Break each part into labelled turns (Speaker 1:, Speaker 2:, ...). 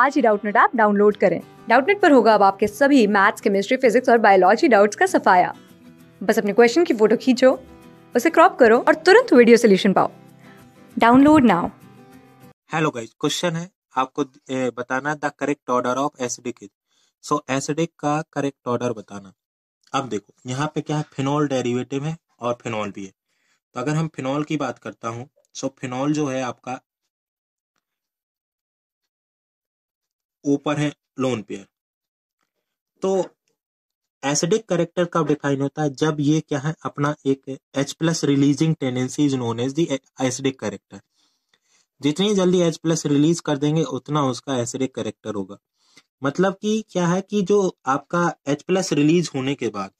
Speaker 1: आज ही Doubtnut app download करें डाउटनेट पर होगा अब आपके सभी मैथ्स केमिस्ट्री फिजिक्स और बायोलॉजी डाउट्स का सफाया बस अपने क्वेश्चन की फोटो खींचो उसे क्रॉप करो और तुरंत वीडियो सोल्यूशन पाओ download now hello guys question है आपको बताना the correct order of acidic so acidic का करेक्ट ऑर्डर बताना अब देखो यहाँ पे क्या है फिनॉल डेरिवेटिव है और फिनॉल भी है तो अगर हम फिनॉल की बात करता हूँ सो फिनॉल जो है आपका ऊपर है लोन पेयर तो एसिडिक करेक्टर कब डिफाइन होता है जब ये क्या है अपना एक H plus releasing tendency is known as the acidic character जितनी जल्दी एच प्लस रिलीज कर देंगे उतना उसका एसिडिक करेक्टर होगा मतलब कि क्या है कि जो आपका एच प्लस रिलीज होने के बाद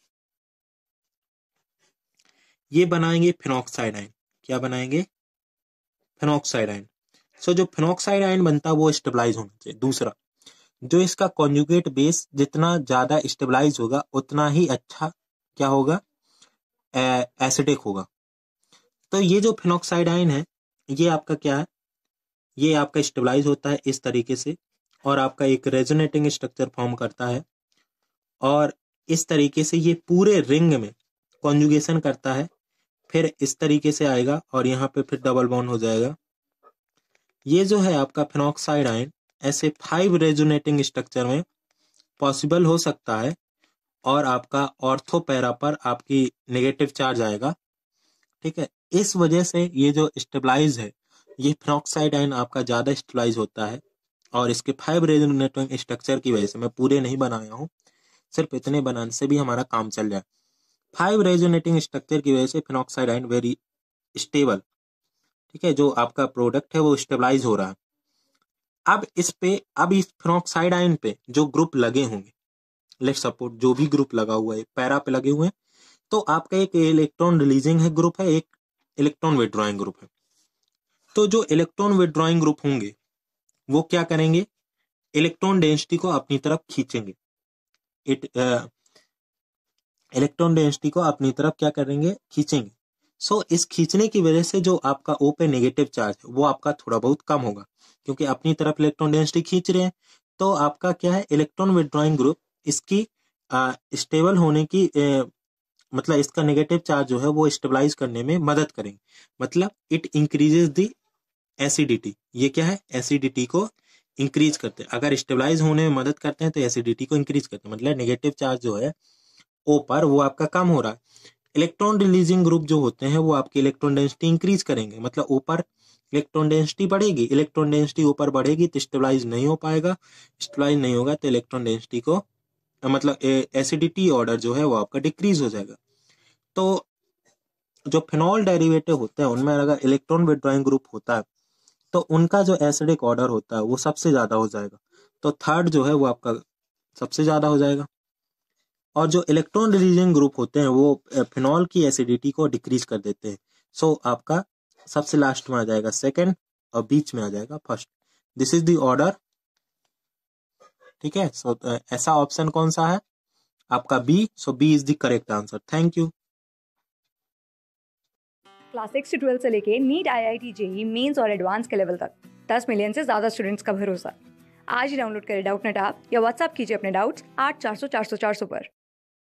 Speaker 1: ये बनाएंगे फिनोक्साइड आइन क्या बनाएंगे फिनोक्साइड आइन सो जो फिनोक्साइड आइन बनता है वो स्टेबलाइज होना चाहिए दूसरा जो इसका कॉन्जुगेट बेस जितना ज्यादा स्टेबलाइज होगा उतना ही अच्छा क्या होगा एसिडिक होगा तो ये जो फिनोक्साइडाइन है ये आपका क्या है ये आपका स्टेबलाइज होता है इस तरीके से और आपका एक रेजोनेटिंग स्ट्रक्चर फॉर्म करता है और इस तरीके से ये पूरे रिंग में कॉन्जुगेशन करता है फिर इस तरीके से आएगा और यहाँ पे फिर डबल बॉन्ड हो जाएगा ये जो है आपका फिनोक्साइड आयन ऐसे फाइव रेजुनेटिंग स्ट्रक्चर में पॉसिबल हो सकता है और आपका ऑर्थोपैरा पर आपकी नेगेटिव चार्ज आएगा ठीक है इस वजह से ये जो स्टेबलाइज है ये फिनॉक्साइड आइन आपका ज़्यादा स्टेबलाइज होता है और इसके फाइव रेजोनेटिंग स्ट्रक्चर की वजह से मैं पूरे नहीं बनाया हूँ सिर्फ इतने बनाने से भी हमारा काम चल जाए फाइव रेजोनेटिंग स्ट्रक्चर की वजह से फिनॉक्साइड आइन वेरी स्टेबल ठीक है जो आपका प्रोडक्ट है वो स्टेबलाइज हो रहा है अब इस पे अब इस फिनोक्साइड आयन पे जो ग्रुप लगे होंगे लेट सपोर्ट जो भी ग्रुप लगा हुआ है पैरा पे लगे हुए हैं तो आपका एक इलेक्ट्रॉन रिलीजिंग है ग्रुप है एक इलेक्ट्रॉन विड्रॉइंग ग्रुप है तो जो इलेक्ट्रॉन विड्रॉइंग ग्रुप होंगे वो क्या करेंगे इलेक्ट्रॉन डेंसिटी को अपनी तरफ खींचेंगे इट इलेक्ट्रॉन डेंसिटी को अपनी तरफ क्या करेंगे खींचेंगे सो so, इस खींचने की वजह से जो आपका ओ पे नेगेटिव चार्ज है वो आपका थोड़ा बहुत कम होगा क्योंकि अपनी तरफ इलेक्ट्रॉन डेंसिटी खींच रहे हैं तो आपका क्या है इलेक्ट्रॉन विड्रॉइंग ग्रुप इसकी स्टेबल होने की ए, मतलब इसका नेगेटिव चार्ज जो है वो स्टेबलाइज करने में मदद करेंगे मतलब इट इंक्रीजेस दी एसिडिटी ये क्या है एसिडिटी को इंक्रीज करते हैं अगर स्टेबलाइज होने में मदद करते हैं तो एसिडिटी को इंक्रीज करते हैं मतलब नेगेटिव चार्ज जो है ओ पर वो आपका कम हो रहा है इलेक्ट्रॉन रिलीजिंग ग्रुप जो होते हैं वो आपकी इलेक्ट्रॉन डेंसिटी इंक्रीज करेंगे मतलब ऊपर इलेक्ट्रॉन डेंसिटी बढ़ेगी इलेक्ट्रॉन डेंसिटी ऊपर बढ़ेगी तो स्टेबलाइज नहीं हो पाएगा स्टेबलाइज नहीं होगा तो इलेक्ट्रॉन डेंसिटी को मतलब एसिडिटी ऑर्डर जो है वो आपका डिक्रीज हो जाएगा तो जो फिनॉल डेरिवेटिव होते हैं उनमें अगर इलेक्ट्रॉन विड्रॉइंग ग्रुप होता है तो उनका जो एसिडिक ऑर्डर होता है वो सबसे ज्यादा हो जाएगा तो थर्ड जो है वो आपका सबसे ज्यादा हो जाएगा और जो इलेक्ट्रॉन रिलीजिंग ग्रुप होते हैं वो फिनॉल की एसिडिटी को डिक्रीज कर देते हैं सो आपका सबसे लास्ट में आ जाएगा सेकंड और बीच में आ जाएगा first this is the order ठीक है सो तो ऐसा ऑप्शन कौन सा है आपका B so B is the correct answer thank you class six to twelfth से लेके NEET I I T JEE mains और एडवांस के लेवल तक दस मिलियन से ज़्यादा स्टूडेंट्स का भरोसा आज ही डाउनलोड करें डाउट नेट आप या व्हाट्सअप कीजिए अपने डाउट्स आठ चार सौ चार सौ चार सौ पर